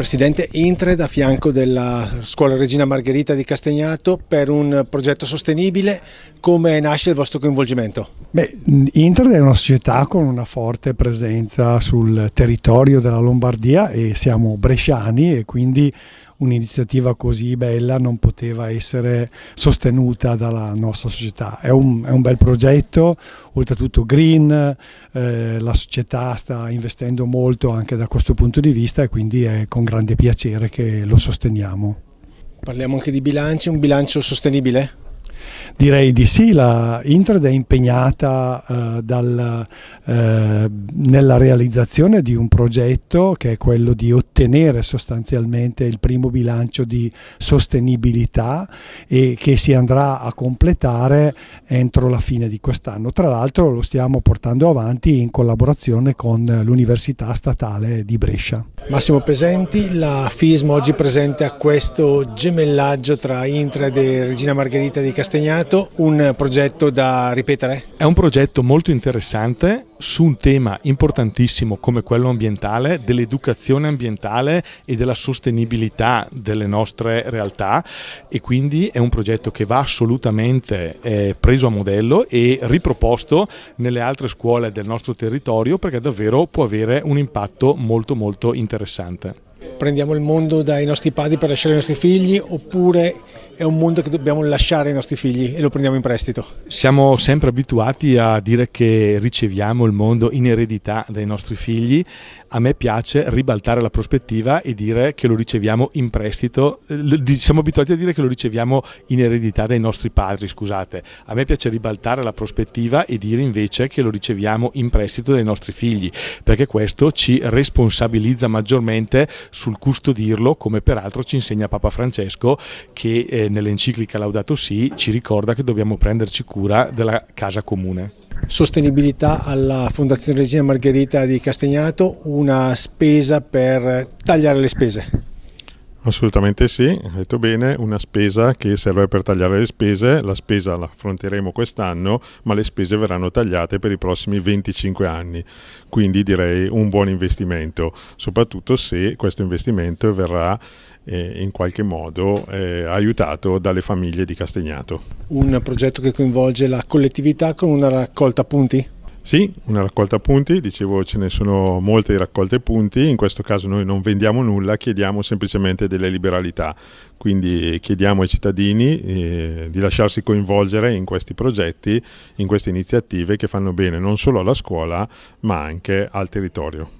presidente Intred a fianco della scuola Regina Margherita di Castagnato per un progetto sostenibile. Come nasce il vostro coinvolgimento? Beh, Intred è una società con una forte presenza sul territorio della Lombardia e siamo bresciani e quindi un'iniziativa così bella non poteva essere sostenuta dalla nostra società. È un, è un bel progetto, oltretutto green, eh, la società sta investendo molto anche da questo punto di vista e quindi è con grande piacere che lo sosteniamo. Parliamo anche di bilanci, un bilancio sostenibile? Direi di sì, la Intrad è impegnata eh, dal, eh, nella realizzazione di un progetto che è quello di ottenere sostanzialmente il primo bilancio di sostenibilità e che si andrà a completare entro la fine di quest'anno. Tra l'altro lo stiamo portando avanti in collaborazione con l'Università Statale di Brescia. Massimo Pesenti, la FISM oggi presente a questo gemellaggio tra Intrad e Regina Margherita di Castellano Castagnato, un progetto da ripetere? È un progetto molto interessante su un tema importantissimo come quello ambientale, dell'educazione ambientale e della sostenibilità delle nostre realtà e quindi è un progetto che va assolutamente eh, preso a modello e riproposto nelle altre scuole del nostro territorio perché davvero può avere un impatto molto molto interessante prendiamo il mondo dai nostri padri per lasciare i nostri figli oppure è un mondo che dobbiamo lasciare ai nostri figli e lo prendiamo in prestito? Siamo sempre abituati a dire che riceviamo il mondo in eredità dai nostri figli, a me piace ribaltare la prospettiva e dire che lo riceviamo in prestito, siamo abituati a dire che lo riceviamo in eredità dai nostri padri, scusate, a me piace ribaltare la prospettiva e dire invece che lo riceviamo in prestito dai nostri figli, perché questo ci responsabilizza maggiormente sul sul custodirlo, come peraltro ci insegna Papa Francesco che eh, nell'enciclica Laudato Si ci ricorda che dobbiamo prenderci cura della casa comune. Sostenibilità alla Fondazione Regina Margherita di Castagnato, una spesa per tagliare le spese. Assolutamente sì, hai detto bene, una spesa che serve per tagliare le spese, la spesa la affronteremo quest'anno, ma le spese verranno tagliate per i prossimi 25 anni, quindi direi un buon investimento, soprattutto se questo investimento verrà eh, in qualche modo eh, aiutato dalle famiglie di Castegnato. Un progetto che coinvolge la collettività con una raccolta punti? Sì, una raccolta punti, dicevo ce ne sono molte di raccolte punti, in questo caso noi non vendiamo nulla, chiediamo semplicemente delle liberalità, quindi chiediamo ai cittadini eh, di lasciarsi coinvolgere in questi progetti, in queste iniziative che fanno bene non solo alla scuola ma anche al territorio.